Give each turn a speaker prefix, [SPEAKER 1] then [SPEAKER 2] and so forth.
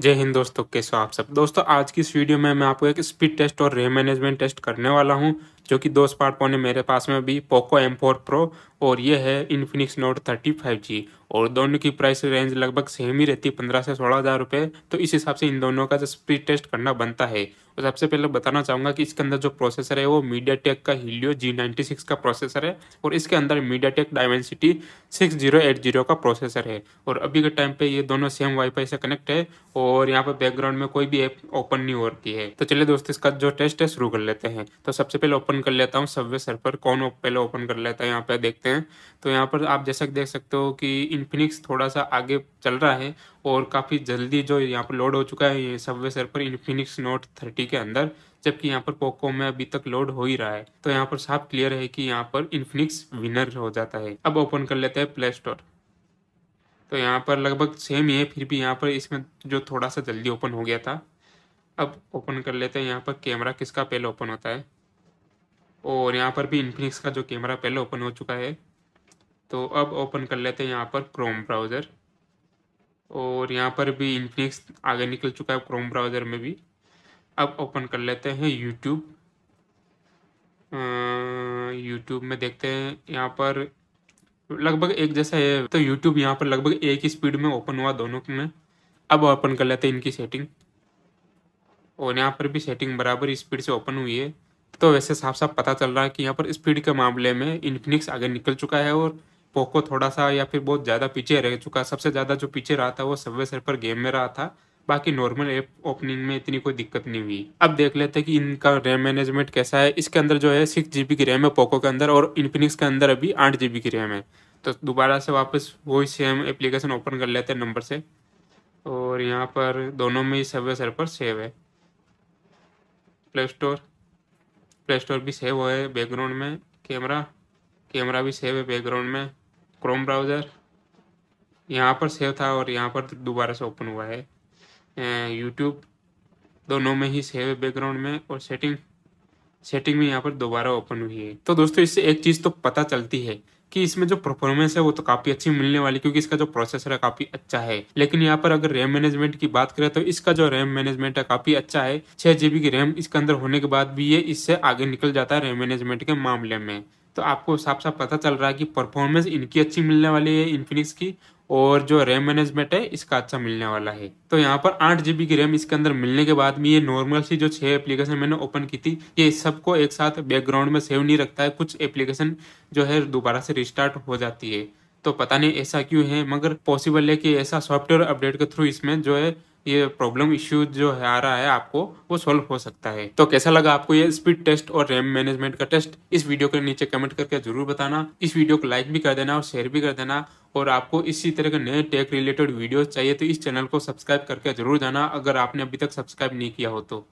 [SPEAKER 1] जय हिंद दोस्तों कैसे हो आप सब दोस्तों आज की इस वीडियो में मैं आपको एक स्पीड टेस्ट और रेम मैनेजमेंट टेस्ट करने वाला हूँ जो कि दो स्मार्टफोन है मेरे पास में अभी पोको एम फोर प्रो और ये है Infinix Note thirty five G और दोनों की प्राइस रेंज लगभग सेम ही रहती है पंद्रह से सोलह हज़ार रुपये तो इस हिसाब से इन दोनों का जो स्पीड टेस्ट करना बनता है और सबसे पहले बताना चाहूँगा कि इसके अंदर जो प्रोसेसर है वो मीडिया टेक का हीलियो जी नाइन्टी सिक्स का प्रोसेसर है और इसके अंदर MediaTek Dimensity six zero eight zero का प्रोसेसर है और अभी के टाइम पर ये दोनों सेम वाईफाई से कनेक्ट है और यहाँ पर बैकग्राउंड में कोई भी ऐप ओपन नहीं हो रही है तो चलिए दोस्तों इसका जो टेस्ट है शुरू कर लेते हैं तो सबसे पहले ओपन ओपन कर लेता हूँ सबवे सर्फर कौन पहले ओपन कर लेता है यहाँ पे देखते हैं तो यहाँ पर आप जैसा देख सकते हो कि इन्फिनिक्स थोड़ा सा आगे चल रहा है और काफ़ी जल्दी जो यहाँ पर लोड हो चुका है ये Subway Surfer Infinix Note thirty के अंदर जबकि यहाँ पर पोको में अभी तक लोड हो ही रहा है तो यहाँ पर साफ क्लियर है कि यहाँ पर इन्फिनिक्स विनर हो जाता है अब ओपन कर लेते हैं प्ले स्टोर तो यहाँ पर लगभग सेम ही है फिर भी यहाँ पर इसमें जो थोड़ा सा जल्दी ओपन हो गया था अब ओपन कर लेते हैं यहाँ पर कैमरा किसका पहले ओपन होता है और यहाँ पर भी इन्फिनिक्स का जो कैमरा पहले ओपन हो चुका है तो अब ओपन कर लेते हैं यहाँ पर क्रोम ब्राउज़र और यहाँ पर भी इन्फिनिक्स आगे निकल चुका है क्रोम ब्राउज़र में भी अब ओपन कर लेते हैं यूट्यूब यूट्यूब में देखते हैं यहाँ पर लगभग एक जैसा है तो यूट्यूब यहाँ पर लगभग एक ही स्पीड में ओपन हुआ दोनों में अब ओपन कर लेते हैं इनकी सेटिंग और यहाँ पर भी सेटिंग बराबर स्पीड से ओपन हुई है तो वैसे साफ साफ पता चल रहा है कि यहाँ पर स्पीड के मामले में इन्फिनिक्स आगे निकल चुका है और पोको थोड़ा सा या फिर बहुत ज़्यादा पीछे रह चुका है सबसे ज़्यादा जो पीछे रहा था वो सबवे सर्फर गेम में रहा था बाकी नॉर्मल ऐप ओपनिंग में इतनी कोई दिक्कत नहीं हुई अब देख लेते हैं कि इनका रैम मैनेजमेंट कैसा है इसके अंदर जो है सिक्स जी की रैम है पोको के अंदर और इन्फिनिक्स के अंदर अभी आठ जी की रैम है तो दोबारा से वापस वही सेम एप्लीकेशन ओपन कर लेते हैं नंबर से और यहाँ पर दोनों में ही सबवे सर्फर सेव है प्ले स्टोर प्ले स्टोर भी सेव हुआ है बैकग्राउंड में कैमरा कैमरा भी सेव है बैकग्राउंड में क्रोम ब्राउज़र यहाँ पर सेव था और यहाँ पर दोबारा से ओपन हुआ है यूट्यूब eh, दोनों में ही सेव है बैकग्राउंड में और सेटिंग सेटिंग में यहाँ पर दोबारा ओपन हुई है तो दोस्तों इससे एक चीज़ तो पता चलती है कि इसमें जो परफॉर्मेंस है वो तो काफी अच्छी मिलने वाली क्योंकि इसका जो प्रोसेसर है काफी अच्छा है लेकिन यहाँ पर अगर रैम मैनेजमेंट की बात करें तो इसका जो रैम मैनेजमेंट है काफी अच्छा है छह जीबी की रैम इसके अंदर होने के बाद भी ये इससे आगे निकल जाता है रैम मैनेजमेंट के मामले में तो आपको साफ साफ पता चल रहा है कि परफॉर्मेंस इनकी अच्छी मिलने वाली है इन्फिनिक्स की और जो रैम मैनेजमेंट है इसका अच्छा मिलने वाला है तो यहाँ पर आठ जीबी की रैम इसके अंदर मिलने के बाद में ये नॉर्मल सी जो छह एप्लीकेशन मैंने ओपन की थी ये सबको एक साथ बैकग्राउंड में सेव नहीं रखता है कुछ एप्लीकेशन जो है दोबारा से रिस्टार्ट हो जाती है तो पता नहीं ऐसा क्यों है मगर पॉसिबल है कि ऐसा सॉफ्टवेयर अपडेट के थ्रू इसमें जो है ये प्रॉब्लम इश्यू जो है आ रहा है आपको वो सॉल्व हो सकता है तो कैसा लगा आपको ये स्पीड टेस्ट और रैम मैनेजमेंट का टेस्ट इस वीडियो के नीचे कमेंट करके जरूर बताना इस वीडियो को लाइक भी कर देना और शेयर भी कर देना और आपको इसी तरह के नए टेक रिलेटेड वीडियो चाहिए तो इस चैनल को सब्सक्राइब करके जरूर जाना अगर आपने अभी तक सब्सक्राइब नहीं किया हो तो